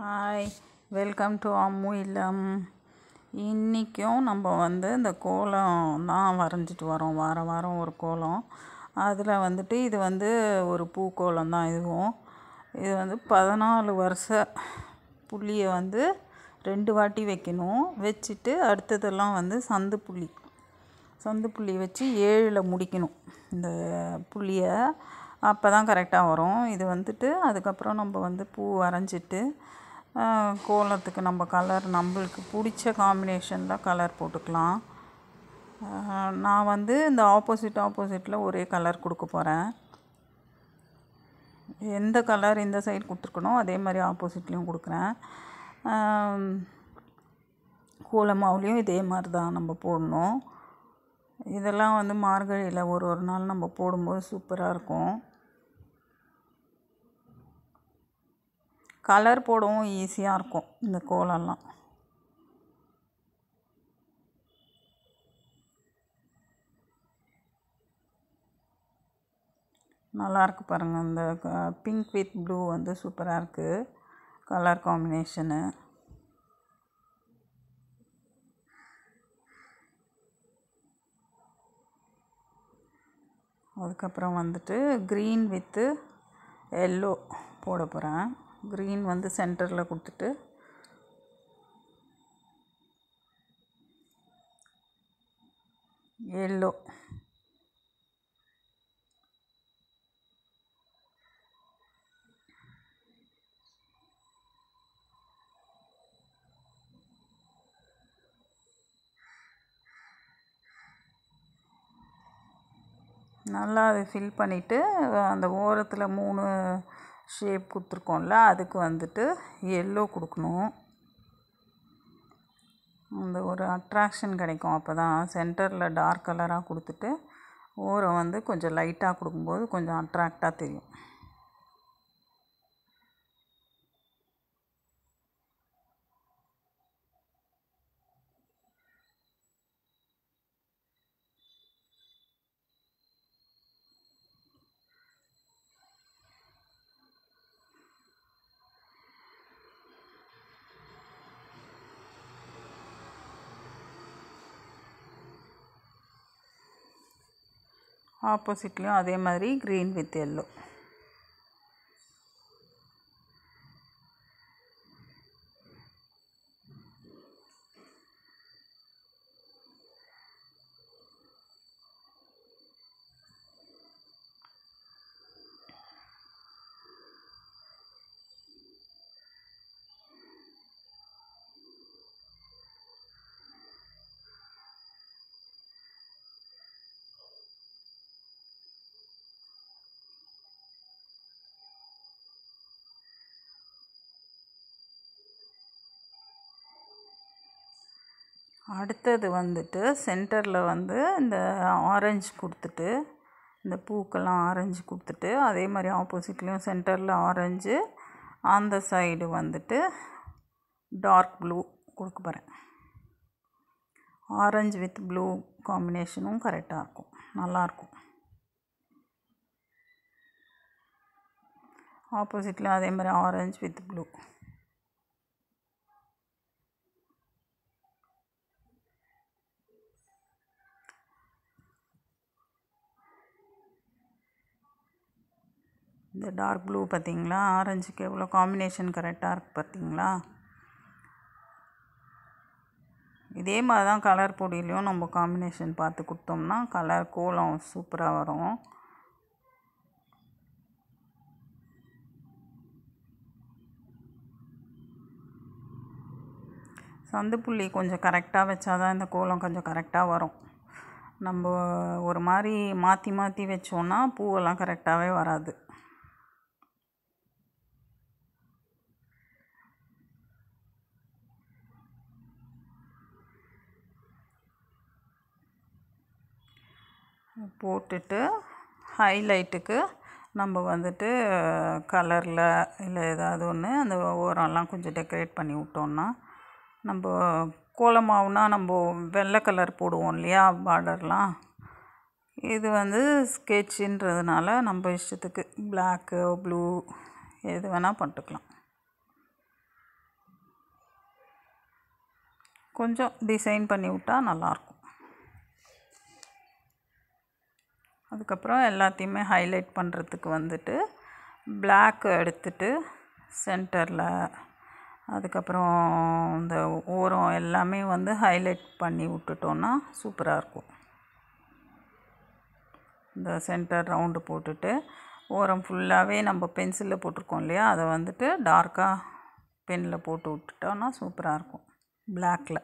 hi welcome to Ammu இல்லம் இன்றைக்கும் நம்ம வந்து இந்த கோலம் தான் வரைஞ்சிட்டு வரோம் வாரம் வாரம் ஒரு கோலம் அதில் வந்துட்டு இது வந்து ஒரு பூக்கோலம் தான் இதுவும் இது வந்து பதினாலு வருஷ புள்ளியை வந்து ரெண்டு வாட்டி வைக்கணும் வச்சுட்டு அடுத்ததெல்லாம் வந்து சந்து புள்ளி சந்து புள்ளி வச்சு ஏழில் முடிக்கணும் இந்த புள்ளியை அப்போ தான் கரெக்டாக வரும் இது வந்துட்டு அதுக்கப்புறம் நம்ம வந்து பூ வரைஞ்சிட்டு கோலத்துக்கு நம்ம கலர் நம்மளுக்கு பிடிச்ச காம்பினேஷனில் கலர் போட்டுக்கலாம் நான் வந்து இந்த ஆப்போசிட் ஆப்போசிட்டில் ஒரே கலர் கொடுக்க போகிறேன் எந்த கலர் இந்த சைடு கொடுத்துருக்கணும் அதே மாதிரி ஆப்போசிட்லேயும் கொடுக்குறேன் கோலமாவுலேயும் இதே மாதிரி தான் நம்ம போடணும் இதெல்லாம் வந்து மார்கழியில் ஒரு ஒரு நாள் நம்ம போடும்போது சூப்பராக இருக்கும் கலர் போடவும் ஈஸியாக இருக்கும் இந்த கோலம்லாம் நல்லாயிருக்கு பாருங்கள் இந்த பிங்க் வித் ப்ளூ வந்து சூப்பராக இருக்குது கலர் காம்பினேஷனு அதுக்கப்புறம் வந்துட்டு க்ரீன் வித்து எல்லோ போட போகிறேன் க்ரீன் வந்து சென்டரில் கொடுத்துட்டு எல்லோ நல்லா அதை ஃபில் பண்ணிவிட்டு அந்த ஓரத்தில் மூணு ஷேப் கொடுத்துருக்கோம்ல அதுக்கு வந்துட்டு எல்லோ கொடுக்கணும் இந்த ஒரு அட்ராக்ஷன் கிடைக்கும் அப்போ தான் சென்டரில் டார்க் கலராக கொடுத்துட்டு ஓரம் வந்து கொஞ்சம் லைட்டாக கொடுக்கும்போது கொஞ்சம் அட்ராக்டாக தெரியும் ஆப்போசிட்லேயும் அதே மாதிரி க்ரீன் வித் எல்லோ அடுத்தது வந்துட்டு சென்டரில் வந்து இந்த ஆரஞ்சு கொடுத்துட்டு இந்த பூக்கெல்லாம் ஆரஞ்சு கொடுத்துட்டு அதே மாதிரி ஆப்போசிட்லேயும் சென்டரில் ஆரஞ்சு அந்த சைடு வந்துட்டு டார்க் ப்ளூ கொடுக்க போகிறேன் ஆரஞ்சு வித் ப்ளூ காம்பினேஷனும் கரெக்டாக இருக்கும் நல்லாயிருக்கும் ஆப்போசிட்டில் அதே மாதிரி ஆரஞ்சு வித் ப்ளூ இந்த டார்க் ப்ளூ பார்த்திங்களா ஆரஞ்சுக்கு எவ்வளோ காம்பினேஷன் கரெக்டாக இருக்குது பார்த்திங்களா இதே மாதிரி தான் கலர் பொடியிலையும் நம்ம காம்பினேஷன் பார்த்து கொடுத்தோம்னா கலர் கோலம் சூப்பராக வரும் சந்துப்புள்ளி கொஞ்சம் கரெக்டாக வச்சா தான் இந்த கோலம் கொஞ்சம் கரெக்டாக வரும் நம்ம ஒரு மாதிரி மாற்றி மாற்றி வச்சோன்னா பூவெல்லாம் கரெக்டாகவே வராது போட்டுட்டு ஹைலைட்டுக்கு நம்ம வந்துட்டு கலரில் இல்லை ஏதாவது ஒன்று அந்த ஓரம்லாம் கொஞ்சம் டெக்கரேட் பண்ணி விட்டோன்னா நம்ம கோலமாவுனா நம்ம வெள்ளை கலர் போடுவோம் இல்லையா பார்டர்லாம் இது வந்து ஸ்கெட்சுன்றதுனால நம்ம இஷ்டத்துக்கு பிளாக்கு ப்ளூ எது வேணால் பண்ணிட்டுக்கலாம் கொஞ்சம் டிசைன் பண்ணி விட்டால் நல்லாயிருக்கும் அதுக்கப்புறம் எல்லாத்தையுமே ஹைலைட் பண்ணுறதுக்கு வந்துட்டு பிளாக் எடுத்துட்டு சென்டரில் அதுக்கப்புறம் இந்த ஓரம் எல்லாமே வந்து ஹைலைட் பண்ணி விட்டுட்டோன்னா சூப்பராக இருக்கும் இந்த சென்டர் ரவுண்டு போட்டுட்டு ஓரம் ஃபுல்லாகவே நம்ம பென்சிலில் போட்டிருக்கோம் இல்லையா அதை வந்துட்டு டார்க்காக பெனில் போட்டு விட்டுட்டோன்னா சூப்பராக இருக்கும் பிளாக்கில்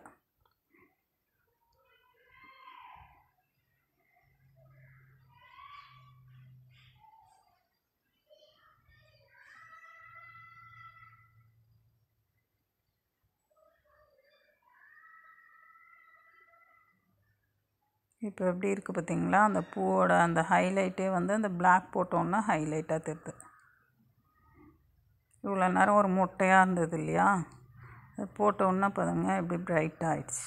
இப்போ எப்படி இருக்குது பார்த்திங்களா அந்த பூவோட அந்த ஹைலைட்டே வந்து அந்த பிளாக் போட்டோன்னா ஹைலைட்டாக தெரியுது இவ்வளோ நேரம் ஒரு மொட்டையாக இருந்தது இல்லையா அது போட்டோன்னா பாருங்க எப்படி பிரைட்டாக ஆகிடுச்சு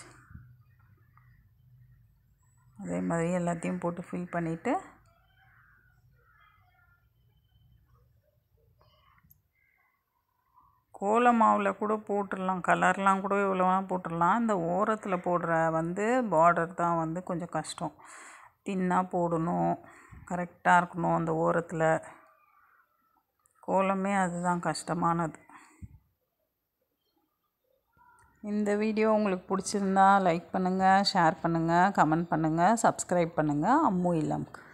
அதே மாதிரி எல்லாத்தையும் போட்டு ஃபில் பண்ணிவிட்டு மாவில் கூட போட்டுடலாம் கலர்லாம் கூட எவ்வளோ போட்டுடலாம் இந்த ஓரத்தில் போடுற வந்து பார்டர் தான் வந்து கொஞ்சம் கஷ்டம் தின்னாக போடணும் கரெக்டாக இருக்கணும் அந்த ஓரத்தில் கோலமே அதுதான் கஷ்டமானது இந்த வீடியோ உங்களுக்கு பிடிச்சிருந்தா லைக் பண்ணுங்கள் ஷேர் பண்ணுங்கள் கமெண்ட் பண்ணுங்கள் சப்ஸ்கிரைப் பண்ணுங்கள் அம்மு இலம்க்கு